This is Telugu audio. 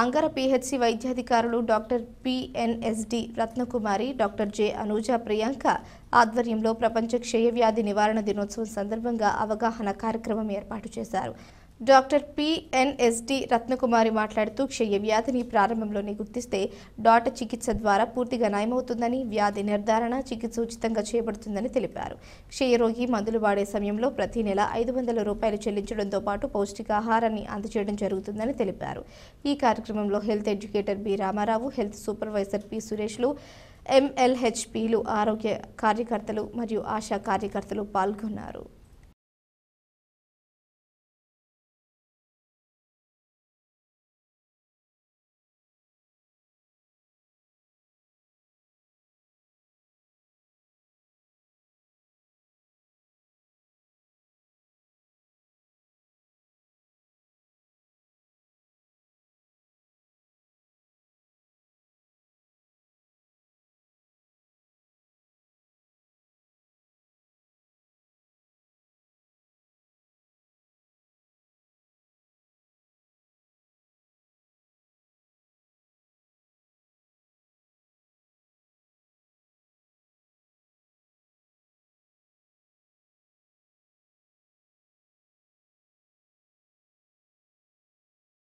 అంగర పిహెచ్సి వైద్యాధికారులు doctor PNSD Ratnakumari doctor J Anuja Priyanka ఆధ్వర్యంలో ప్రపంచ క్షయవ్యాధి నివారణ దినోత్సవం సందర్భంగా అవగాహన కార్యక్రమం ఏర్పాటు చేశారు డాక్టర్ పిఎన్ఎస్డి రత్నకుమారి మాట్లాడుతూ క్షయ వ్యాధిని ప్రారంభంలోనే గుర్తిస్తే డాట చికిత్స ద్వారా పూర్తిగా నయమవుతుందని వ్యాధి నిర్ధారణ చికిత్స ఉచితంగా చేయబడుతుందని తెలిపారు క్షయరోగి మందులు వాడే సమయంలో ప్రతి నెల ఐదు వందల రూపాయలు చెల్లించడంతో పాటు పౌష్టికాహారాన్ని అందజేయడం జరుగుతుందని తెలిపారు ఈ కార్యక్రమంలో health educator B Ramarao health supervisor P సురేష్లు ఎంఎల్హెచ్పిలు ఆరోగ్య కార్యకర్తలు మరియు ఆశా కార్యకర్తలు పాల్గొన్నారు